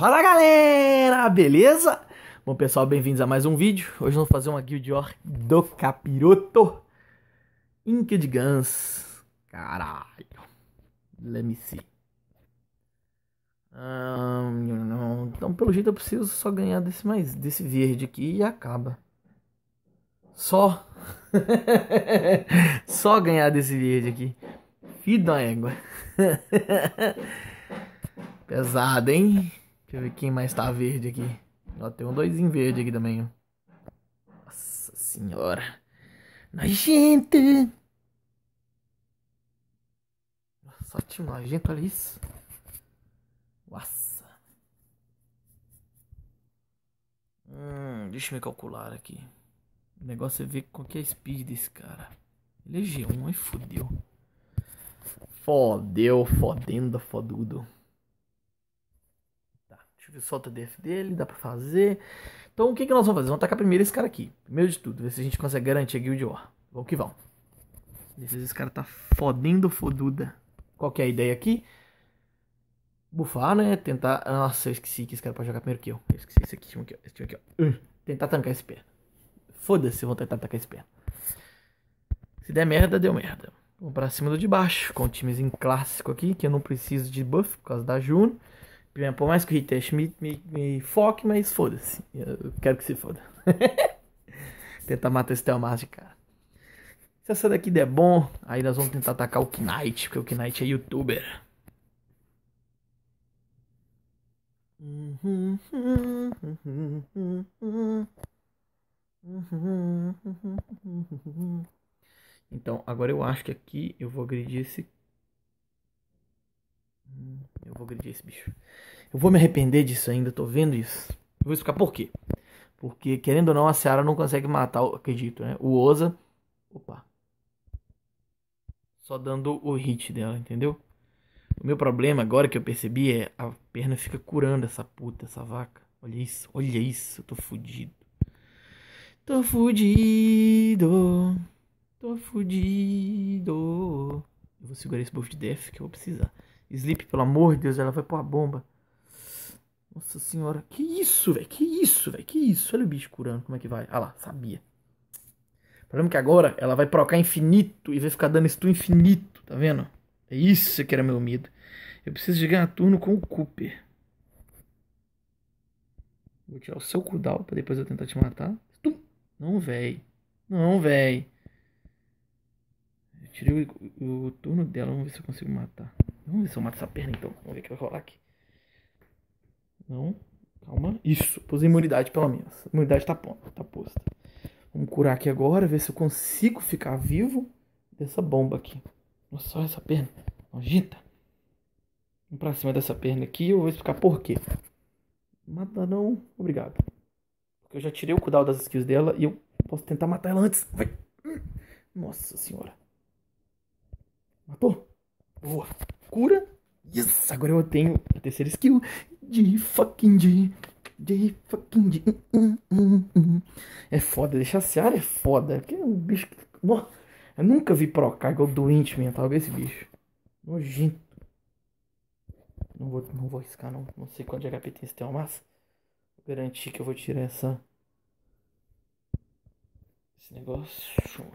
Fala galera, beleza? Bom pessoal, bem-vindos a mais um vídeo. Hoje vamos fazer uma guild war do capiroto. Inked Guns. Caralho. Let me see. Um, então pelo jeito eu preciso só ganhar desse mais desse verde aqui e acaba. Só. só ganhar desse verde aqui. Fido da égua. Pesado, hein? Deixa eu ver quem mais tá verde aqui. Ó, tem um em verde aqui também, Nossa senhora. Nojento! Só tinha nojento, olha isso. Nossa. Hum, deixa eu me calcular aqui. O negócio é ver qual que é a speed desse cara. Ele é G1 aí fodeu. Fodeu, fodendo, fodudo solta o DF dele, dá pra fazer. Então o que, que nós vamos fazer? Vamos tacar primeiro esse cara aqui. Primeiro de tudo, ver se a gente consegue garantir a Guild War. Vamos que vamos. Esse cara tá fodendo foduda. Qual que é a ideia aqui? Bufar, né? Tentar. Nossa, eu esqueci que esse cara pode jogar primeiro que eu. Eu esqueci esse aqui, esse aqui, esse aqui, ó. Uh, tentar tancar esse pé. Foda-se, vão tentar tancar esse pé. Se der merda, deu merda. Vamos pra cima do de baixo, com o timezinho clássico aqui, que eu não preciso de buff por causa da Juno ganha por mais que o Hitesh me, me, me foque, mas foda-se. Eu quero que se foda. tentar matar esse Telmas de cara. Se essa daqui der bom, aí nós vamos tentar atacar o Knight, porque o Knight é youtuber. Então, agora eu acho que aqui eu vou agredir esse Hum, eu vou agredir esse bicho. Eu vou me arrepender disso ainda, tô vendo isso. vou explicar por quê. Porque, querendo ou não, a Seara não consegue matar, acredito, né? O Oza. Opa. Só dando o hit dela, entendeu? O meu problema agora que eu percebi é a perna fica curando essa puta, essa vaca. Olha isso, olha isso, eu tô fudido. Tô fudido. Tô fudido. Eu vou segurar esse buff de def que eu vou precisar. Sleep, pelo amor de Deus, ela vai pôr a bomba. Nossa senhora, que isso, velho? Que isso, velho? Que isso? Olha o bicho curando, como é que vai? Ah lá, sabia. O problema é que agora ela vai procar infinito e vai ficar dando stun infinito, tá vendo? É isso que era meu medo. Eu preciso de ganhar turno com o Cooper. Vou tirar o seu cooldown pra depois eu tentar te matar. Não, véi. Não, véi. Eu tirei o, o, o turno dela, vamos ver se eu consigo matar vamos hum, ver se eu mato essa perna então. Vamos ver o que vai rolar aqui. Não. Calma. Isso. Pus imunidade, pelo menos. A imunidade tá, ponta, tá posta. Vamos curar aqui agora, ver se eu consigo ficar vivo dessa bomba aqui. Nossa, olha essa perna. Agita. Vamos pra cima dessa perna aqui eu vou explicar por quê. Mata não. Obrigado. Porque eu já tirei o cooldown das skills dela e eu posso tentar matar ela antes. Vai. Hum. Nossa senhora. Matou? Boa cura. Yes, agora eu tenho a terceira skill de fucking de de fucking de. Hum, hum, hum, é foda, deixar seara é foda. Porque é um bicho que. Nossa, eu nunca vi procar igual doente mental esse bicho. Nojento. Não vou, não vou riscar, não. Não sei quanto de HP tem esse teu, mas. Vou garantir que eu vou tirar essa. Esse negócio.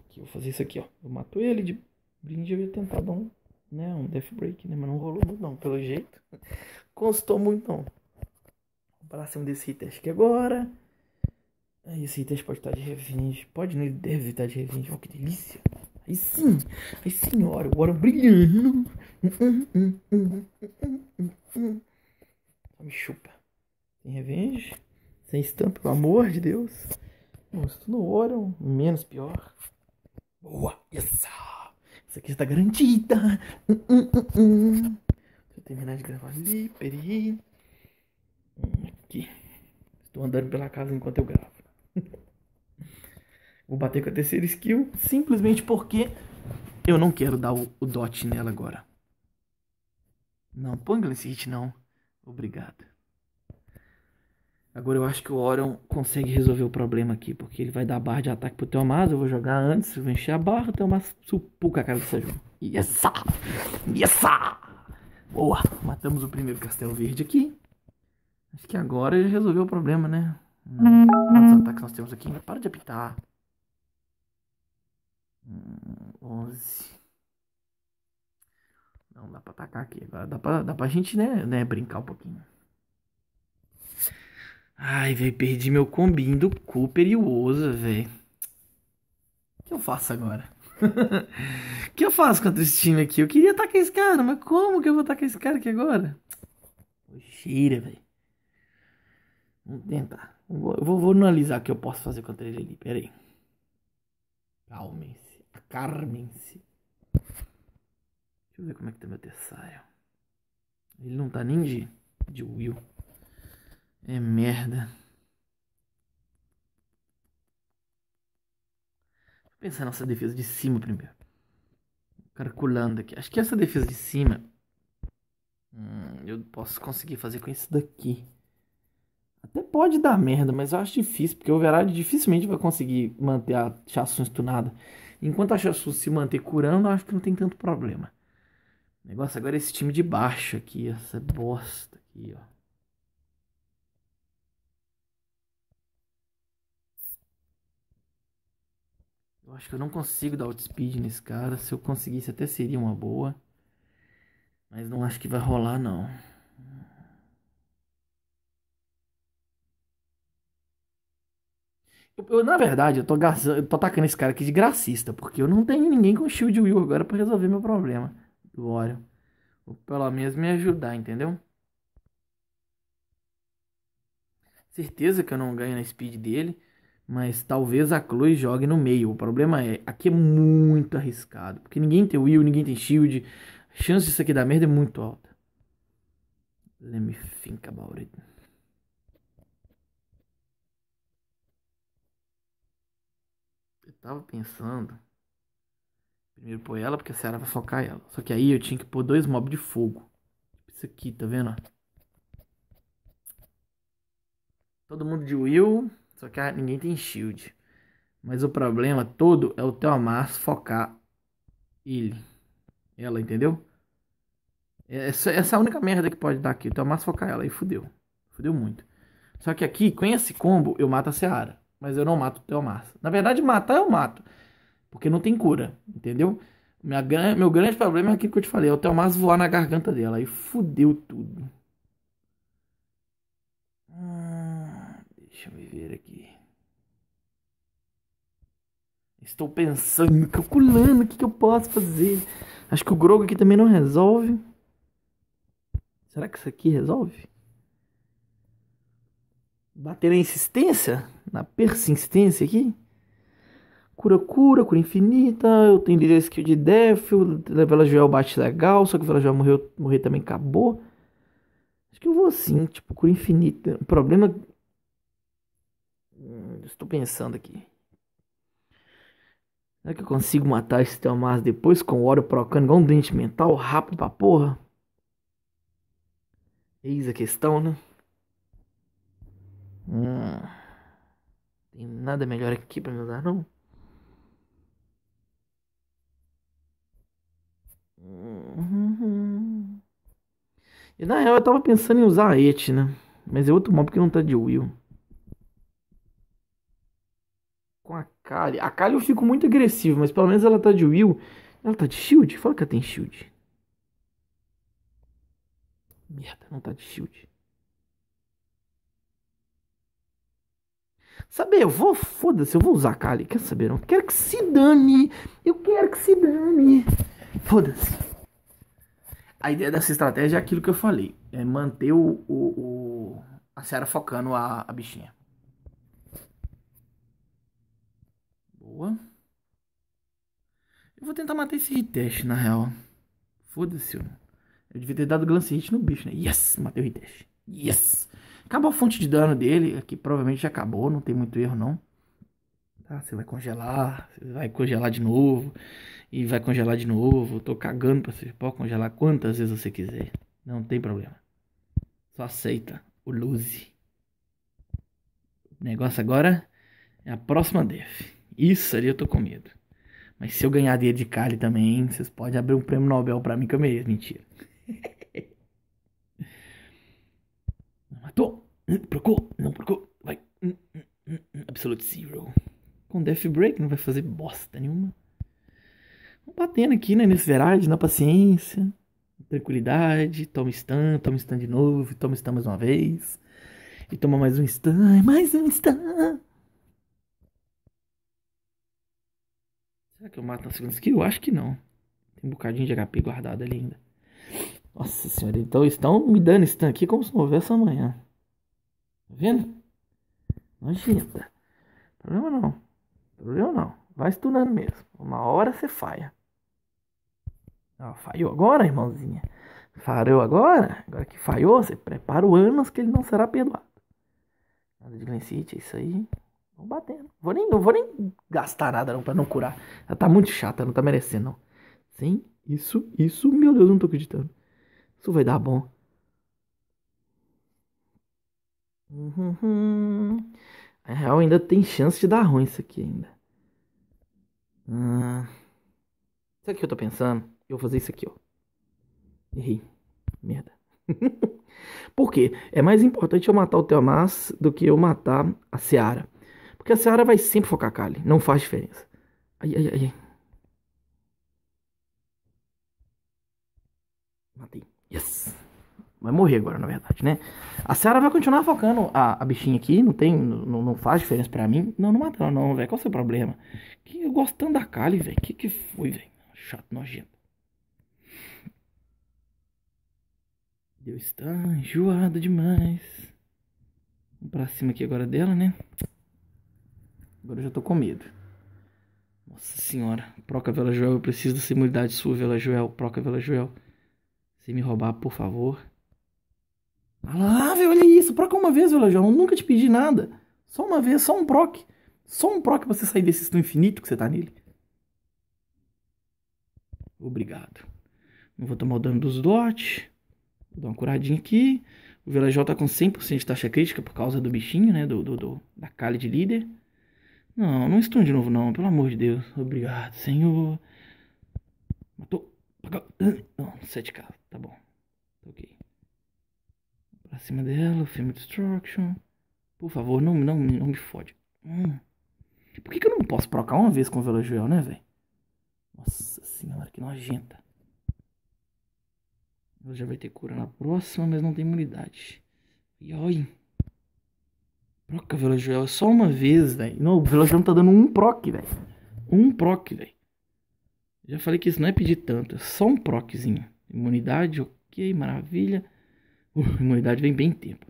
Aqui, vou fazer isso aqui, ó. Eu mato ele de brinde. Eu ia tentar dar um né? Um Death Break, né? Mas não rolou muito não, pelo jeito. Constou muito não. Vamos pra cima desse Hitachi aqui agora. Esse Hitachi pode estar de revenge. Pode, não, ele deve estar de revenge. Oh, que delícia. Aí sim, aí senhora, o Warren brilhando. Hum, hum, hum, me chupa. Sem revenge, sem estampa, pelo amor de Deus. Nossa, no Oro. menos pior. Isso aqui está garantida. Hum, hum, hum, hum, Deixa eu terminar de gravar ali. Peraí. Hum, aqui. Estou andando pela casa enquanto eu gravo. Vou bater com a terceira skill. Simplesmente porque eu não quero dar o, o dot nela agora. Não, põe esse hit não. Obrigado. Agora eu acho que o Orion consegue resolver o problema aqui, porque ele vai dar barra de ataque pro amado eu vou jogar antes, eu vou encher a barra, o amado supuca a cara do Sejun. Yes! Yes! Boa! Matamos o primeiro castelo verde aqui. Acho que agora ele resolveu o problema, né? quantos ataques nós temos aqui? Para de apitar. 11. Hum, Não dá pra atacar aqui. Agora dá pra, dá pra gente, né, né, brincar um pouquinho. Ai, velho, perdi meu combinho do Cooper e o Oza, velho. O que eu faço agora? O que eu faço contra esse time aqui? Eu queria atacar esse cara, mas como que eu vou atacar esse cara aqui agora? Cheira, velho. Vamos tentar. Eu vou, vou, analisar o que eu posso fazer contra ele ali. Pera aí. Calmem-se. Acarmem-se. Deixa eu ver como é que tá meu terçaio. Ele não tá nem de, de Will. É merda. Vou pensar nossa defesa de cima primeiro. Calculando aqui. Acho que essa defesa de cima. Hum, eu posso conseguir fazer com esse daqui. Até pode dar merda, mas eu acho difícil, porque o Verade dificilmente vai conseguir manter a Chassun estunada. Enquanto a Chassun se manter curando, eu acho que não tem tanto problema. O negócio agora é esse time de baixo aqui, essa bosta aqui, ó. acho que eu não consigo dar outspeed nesse cara. Se eu conseguisse, até seria uma boa. Mas não acho que vai rolar, não. Eu, eu, na verdade, eu tô, gastando, eu tô atacando esse cara aqui de gracista, porque eu não tenho ninguém com Shield Will agora para resolver meu problema do Orion. Ou pelo menos me ajudar, entendeu? Certeza que eu não ganho na speed dele. Mas talvez a Chloe jogue no meio. O problema é, aqui é muito arriscado. Porque ninguém tem Will, ninguém tem Shield. A chance disso aqui dar merda é muito alta. Let me think about it. Eu tava pensando. Primeiro pôr ela, porque a Sarah vai focar ela. Só que aí eu tinha que pôr dois mobs de fogo. Isso aqui, tá vendo? Todo mundo de Will. Só que ah, ninguém tem shield. Mas o problema todo é o Teomar focar ele. Ela, entendeu? É, essa, essa é a única merda que pode dar aqui. O Teomar focar ela e fudeu. Fudeu muito. Só que aqui, com esse combo, eu mato a Seara. Mas eu não mato o Teomar. Na verdade, matar eu mato. Porque não tem cura, entendeu? Minha, meu grande problema é aquilo que eu te falei. É o Teomar voar na garganta dela. E fudeu tudo. Hum. Deixa me ver aqui. Estou pensando, calculando o que, que eu posso fazer. Acho que o Grogo aqui também não resolve. Será que isso aqui resolve? Bater na insistência? Na persistência aqui? Cura, cura, cura infinita. Eu tenho líder skill tipo de def. O Vela Joel bate legal. Só que o Vela Joel morreu, morrer também acabou. Acho que eu vou assim, tipo, cura infinita. O problema Hum, estou pensando aqui. Será que eu consigo matar esse Telmas depois com o óleo procando igual um dente mental? Rápido pra porra? Eis a questão, né? Hum. Tem nada melhor aqui pra me usar, não? Uhum. E na real eu tava pensando em usar a Et, né? Mas é outro mal porque não tá de Will com a Kali. A Kali eu fico muito agressivo, mas pelo menos ela tá de Will. Ela tá de shield? Fala que ela tem shield. Merda, não tá de shield. Saber, eu vou, foda-se, eu vou usar a Kali. Quer saber, não? Quero que se dane. Eu quero que se dane. Foda-se. A ideia dessa estratégia é aquilo que eu falei. É manter o, o, o a Sarah focando a, a bichinha. Boa. Eu vou tentar matar esse Hitesh, na real. Foda-se, eu. devia ter dado Glance Hit no bicho, né? Yes! Matei o Hitesh. Yes! Acabou a fonte de dano dele. Aqui provavelmente já acabou, não tem muito erro, não. Tá, você vai congelar, você vai congelar de novo. E vai congelar de novo. Eu tô cagando pra você. Pode congelar quantas vezes você quiser. Não tem problema. Só aceita o lose. O negócio agora é a próxima def. Isso ali eu tô com medo. Mas se eu ganhar dinheiro de Cali também, vocês podem abrir um prêmio Nobel pra mim que eu mereço. Mentira. Matou. Hum, procou. Não procou. Vai. Hum, hum, Absolute Zero. Com Death Break não vai fazer bosta nenhuma. Vamos batendo aqui, né? Nesse verade, na paciência. Tranquilidade. Toma stun, toma stun de novo. Toma stun mais uma vez. E toma mais um stun. Mais um stun. Será que eu mato na segunda skill? Eu acho que não. Tem um bocadinho de HP guardado ali ainda. Nossa senhora, então estão me dando stun aqui como se não houvesse amanhã. Tá vendo? Nojenta. Problema não. Problema não. Vai stunando mesmo. Uma hora você falha. Ó, falhou agora, irmãozinha. Falhou agora? Agora que falhou, você prepara o anos que ele não será perdoado. Nada de Glen City, é isso aí. Vou batendo. Né? Vou nem, não vou nem gastar nada não pra não curar. Ela tá muito chata, não tá merecendo, não. Sim, isso, isso, meu Deus, não tô acreditando. Isso vai dar bom. Uhum. Na é real, ainda tem chance de dar ruim isso aqui ainda. Ah, sabe o que eu tô pensando? Eu vou fazer isso aqui, ó. Errei. Merda. Por quê? É mais importante eu matar o Teomas do que eu matar a Seara. Porque a Seara vai sempre focar a Kali. Não faz diferença. Ai, ai, ai. Matei. Yes. Vai morrer agora, na verdade, né? A Seara vai continuar focando a, a bichinha aqui. Não tem... Não, não faz diferença pra mim. Não, não mata não, velho. Qual é o seu problema? Que eu gostando da Kali, velho. Que que foi, velho? Chato, nojento. Deus está enjoado demais. Vamos pra cima aqui agora dela, né? Agora eu já tô com medo. Nossa senhora. Proca Vela Joel, eu preciso dessa imunidade sua, Vela Joel. Proca Vela Joel. Se me roubar, por favor. velho, olha isso. Proca uma vez, Vela Joel. Eu nunca te pedi nada. Só uma vez, só um proc. Só um proc pra você sair desse estão infinito que você tá nele. Obrigado. Não vou tomar o dano dos dots Vou dar uma curadinha aqui. O Vela Joel tá com 100% de taxa crítica por causa do bichinho, né? Do, do, do da Kali de líder. Não, não estou de novo não, pelo amor de Deus. Obrigado, senhor. Matou. Não, sete k tá bom. Tá ok. Pra cima dela, Film Destruction. Por favor, não, não, não me fode. Hum. Por que, que, eu não posso procar uma vez com o Velojoel, né, velho? Nossa senhora, que nojenta. Ela já vai ter cura na próxima, mas não tem imunidade. E olha. Proca Velojão, é só uma vez, velho. Não, o Velojão tá dando um proc, velho. Um proc, velho. Já falei que isso não é pedir tanto, é só um proczinho. Imunidade, ok, maravilha. Uh, imunidade vem bem tempo.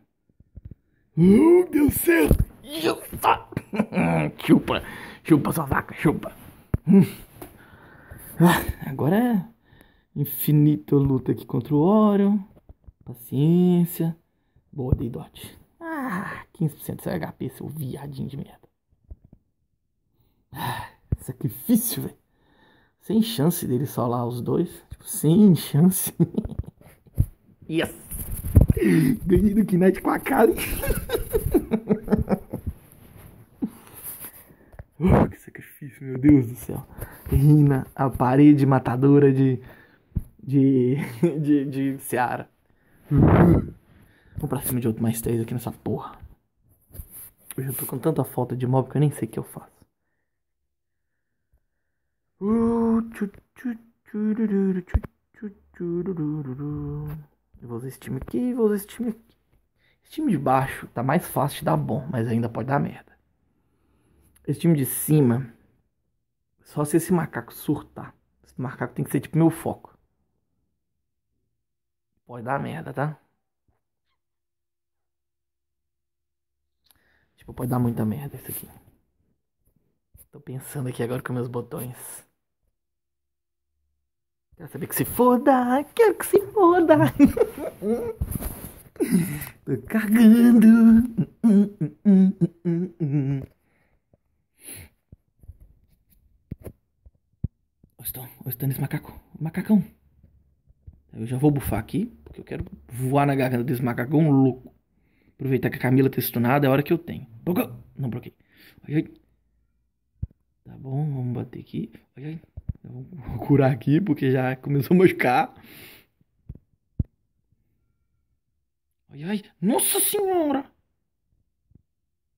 Uh, deu certo! Chupa! chupa! Chupa sua vaca, chupa! Hum. Ah, agora é infinita luta aqui contra o Orion. Paciência. Boa, Deidote. Ah, 15% do seu HP, seu viadinho de merda. Ah, sacrifício, velho. Sem chance dele solar os dois. Tipo, sem chance. yes! Ganhei do Kinect com a cara. oh, que sacrifício, meu Deus do céu. Rina, a parede matadora de. de. de, de Seara. Uh. Vamos pra cima de outro mais três aqui nessa porra. Hoje eu tô com tanta falta de mob que eu nem sei o que eu faço. Eu vou usar esse time aqui, vou usar esse time aqui. Esse time de baixo tá mais fácil de dar bom, mas ainda pode dar merda. Esse time de cima, só se esse macaco surtar. Esse macaco tem que ser tipo meu foco. Pode dar merda, tá? Acho tipo, pode dar muita merda isso aqui. Tô pensando aqui agora com meus botões. Quero saber que se foda! Quero que se foda! Tô cagando! Estou, estão esses macacos? Macacão. Eu já vou bufar aqui, porque eu quero voar na garganta desse macacão louco. Aproveitar que a Camila tá estunada, é a hora que eu tenho. Não, bloquei Ai, ai. Tá bom, vamos bater aqui. Ai, ai. Vou curar aqui porque já começou a machucar. Ai, ai. Nossa senhora!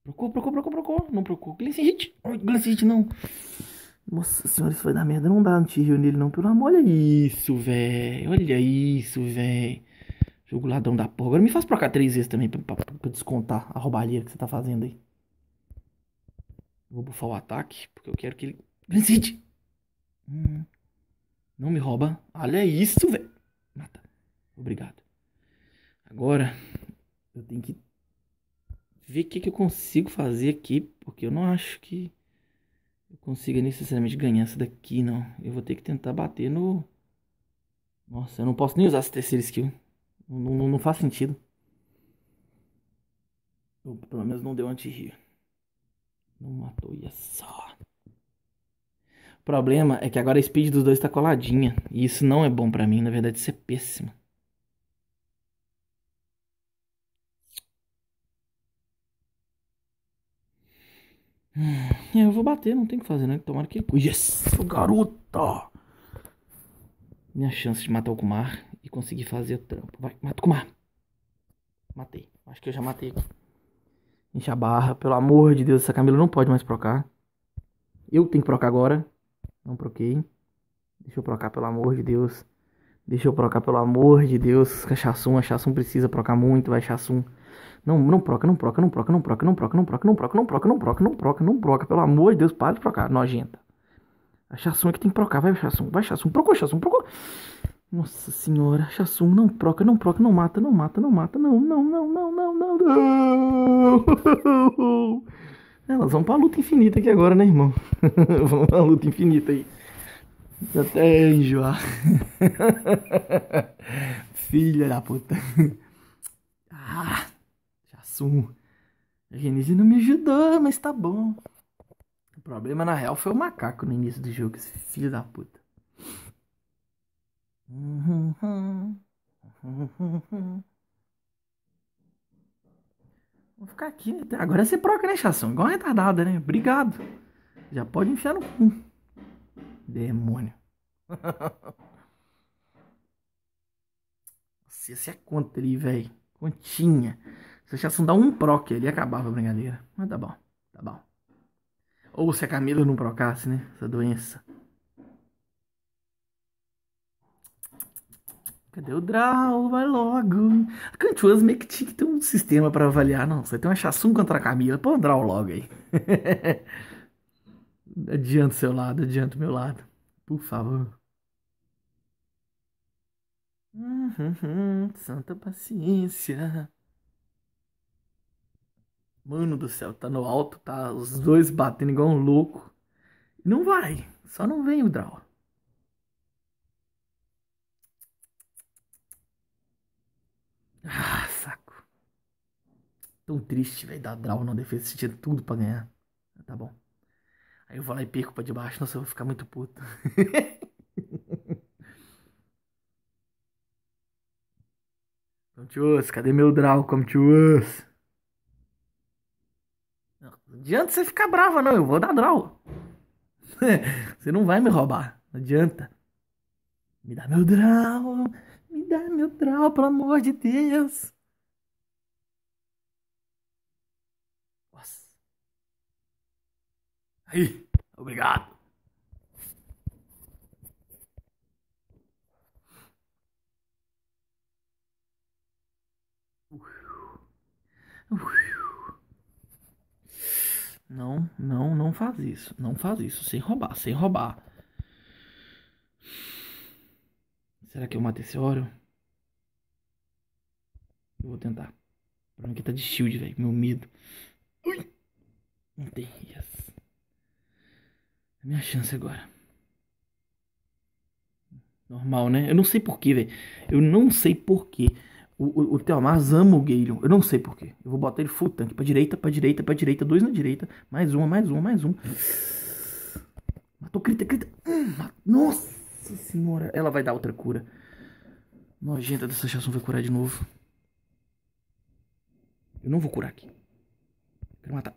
Procou, procou, procou, procou. Não procou. Glance hit. glance hit não. Nossa senhora, isso vai dar merda. Não dá um tiro nele não, pelo amor. Olha isso, velho. Olha isso, velho. Jogo ladrão da porra. Agora me faz cá três vezes também pra, pra, pra, descontar a roubalheira que você tá fazendo aí. Vou bufar o ataque, porque eu quero que ele. Decide! Hum. Não me rouba. Olha isso, velho. Mata. Obrigado. Agora, eu tenho que ver o que, que eu consigo fazer aqui, porque eu não acho que eu consiga necessariamente ganhar essa daqui, não. Eu vou ter que tentar bater no... Nossa, eu não posso nem usar essa terceira skill. Não, não, não faz sentido. Eu, pelo menos não deu anti rio Não matou e é só. O problema é que agora a speed dos dois tá coladinha. E isso não é bom pra mim, na verdade isso é péssimo. É, eu vou bater, não tem o que fazer, né? Tomara que ele. Yes! Garota! Minha chance de matar o Kumar e conseguir fazer o trampo. Vai, mata com Matei. Acho que eu já matei. Enche a barra. Pelo amor de Deus, essa Camila não pode mais procar. Eu tenho que procar agora. Não proquei. Deixa eu procar, pelo amor de Deus. Deixa eu procar, pelo amor de Deus. Cachaçum, a Chassum precisa procar muito, vai, Chassum. Não, não proca, não proca, não proca, não proca, não proca, não proca, não proca, não proca, não proca, não proca, não proca, pelo amor de Deus, para de procar, nojenta. A Chassum é que tem que procar, vai, Chassum, vai, Chassum, procou, Chassum, procou. Nossa senhora, Chassum, não proca, não proca, não mata, não mata, não mata, não, não, não, não, não, não, não. Elas vão pra luta infinita aqui agora, né, irmão? vão pra luta infinita aí. Até enjoar. Filha da puta. Ah, Chassum. A Genese não me ajudou, mas tá bom. O problema, na real, foi o macaco no início do jogo, esse filho da puta. Vou ficar aqui. Né? Agora você é procrastinação, igual uma retardada, né? Obrigado. Já pode enfiar no cu. Demônio. Você se é conta ali, velho. Continha. Se achasse dar um proc ali, acabava a brincadeira. Mas tá bom, tá bom. Ou se a Camila não procasse, né? Essa doença. Cadê o Draw? Vai logo. A Cantuosa meio que tinha que ter um sistema para avaliar. Não, você tem uma Chassum contra a Camila. Põe o Draw logo aí. adianta seu lado, adianta o meu lado. Por favor. Uhum, santa paciência. Mano do céu, tá no alto, tá os dois batendo igual um louco. Não vai, só não vem o Draw. Ah, saco. Tão triste, velho. Dar draw na defesa, tinha é tudo pra ganhar. Tá bom. Aí eu vou lá e perco pra debaixo. Nossa, eu vou ficar muito puto. Come to us, cadê meu draw? Come to us. Não, não adianta você ficar brava, não. Eu vou dar draw. você não vai me roubar. Não adianta. Me dá meu draw dá meu trau, pelo amor de Deus. Nossa. Aí, obrigado. Não, não, não faz isso. Não faz isso. Sem roubar, sem roubar. Será que eu mato esse Orion? Eu vou tentar. O problema aqui tá de shield, velho. Meu medo. Ui! Não tem. Yes. É minha chance agora. Normal, né? Eu não sei porquê, velho. Eu não sei porquê. O, o, o Teomars ama o Galeon. Eu não sei porquê. Eu vou botar ele full tank Pra direita, pra direita, pra direita. Dois na direita. Mais uma, mais uma, mais uma. Matou, crita, crita. Hum, nossa! Nossa senhora, ela vai dar outra cura. Nojenta dessa chação vai curar de novo. Eu não vou curar aqui. Quero matar.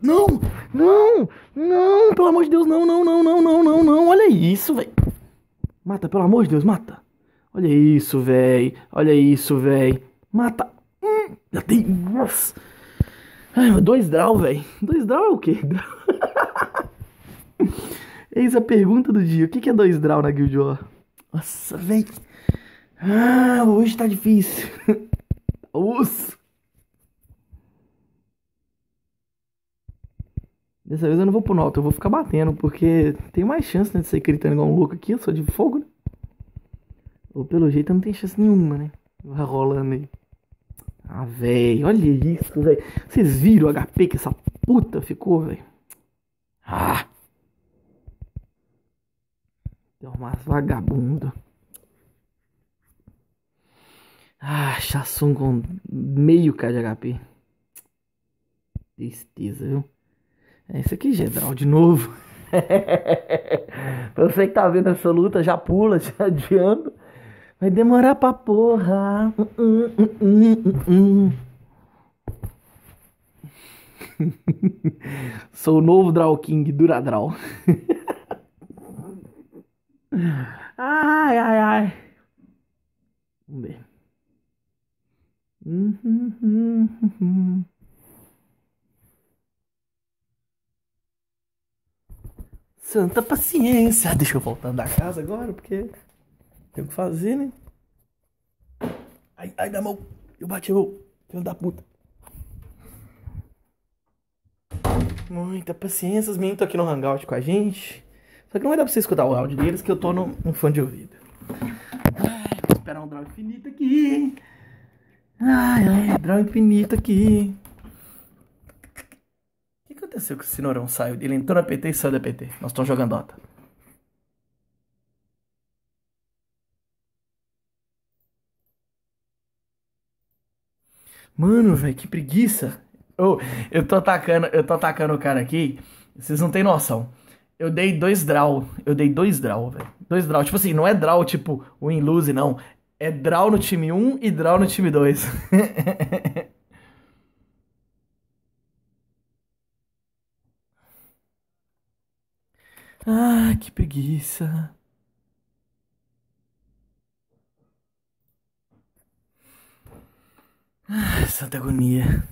Não! Não! Não! Pelo amor de Deus, não, não, não, não, não, não, não. Olha isso, velho. Mata, pelo amor de Deus, mata. Olha isso, velho. Olha isso, velho. Mata. Hum, já tem. Nossa. Ai, dois draw, velho. Dois draw é o quê? Eis a pergunta do dia. O que é dois draw na Guild War? Nossa, velho. Ah, hoje tá difícil. Osso. Dessa vez eu não vou pro Nauta, eu vou ficar batendo, porque tem mais chance né, de ser gritando igual um louco aqui, eu sou de fogo, né? Ou pelo jeito não tem chance nenhuma, né? Vai rolando aí. Ah, velho, olha isso, velho. Vocês viram o HP que essa puta ficou, velho? Ah! Deu umas vagabundo. Ah, Shasun com meio K de HP. Tristeza, viu? É isso aqui, Gedral, de novo. pra você que tá vendo essa luta, já pula, já adianta. Vai demorar pra porra. Sou o novo Draw King, Duradraw. Ai, ai, ai. Vamos ver. Santa paciência. Deixa eu voltar da casa agora, porque tem o que fazer, né? Ai, ai, da mão. Eu bati meu filho da puta. Muita paciência, os meninos estão aqui no Hangout com a gente. Só que não vai dar pra você escutar o áudio deles que eu tô no, no fone de ouvido. Ai, vou esperar um draw infinito aqui. Ai, ai, draw infinito aqui. O que aconteceu que o Cinorão saiu? Ele entrou na PT e saiu da PT. Nós estamos jogando Dota. Mano, velho, que preguiça. Oh, eu tô atacando, eu tô atacando o cara aqui. Vocês não têm noção. Eu dei dois draw. Eu dei dois draw, velho. Dois draw. Tipo assim, não é draw tipo win lose, não. É draw no time 1 um e draw no time 2. ah, que preguiça. Ah, santa agonia.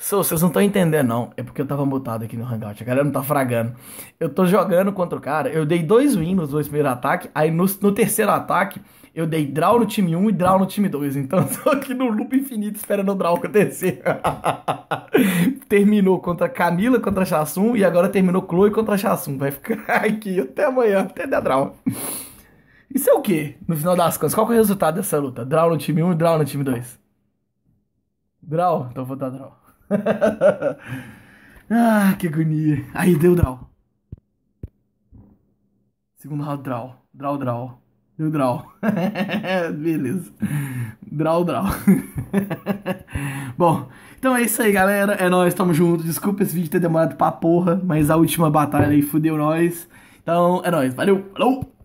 se vocês não estão entendendo, não. É porque eu tava mutado aqui no Hangout. A galera não tá fragando. Eu tô jogando contra o cara. Eu dei dois wins nos dois primeiros ataques. Aí no, no terceiro ataque, eu dei draw no time 1 um e draw no time 2. Então eu tô aqui no loop infinito esperando o draw acontecer. terminou contra Camila contra Chassum e agora terminou Chloe contra Chassum. Vai ficar aqui até amanhã, até dar draw. Isso é o que, no final das contas? Qual é o resultado dessa luta? Draw no time 1 um e draw no time 2? Draw? Então vou dar draw. ah, que agonia. Aí deu draw. Segundo round, draw. Draw, draw. Deu draw. Beleza. Draw, draw. Bom, então é isso aí, galera. É nóis, tamo junto. Desculpa esse vídeo ter demorado pra porra, mas a última batalha aí fudeu nós. Então é nóis. Valeu, falou!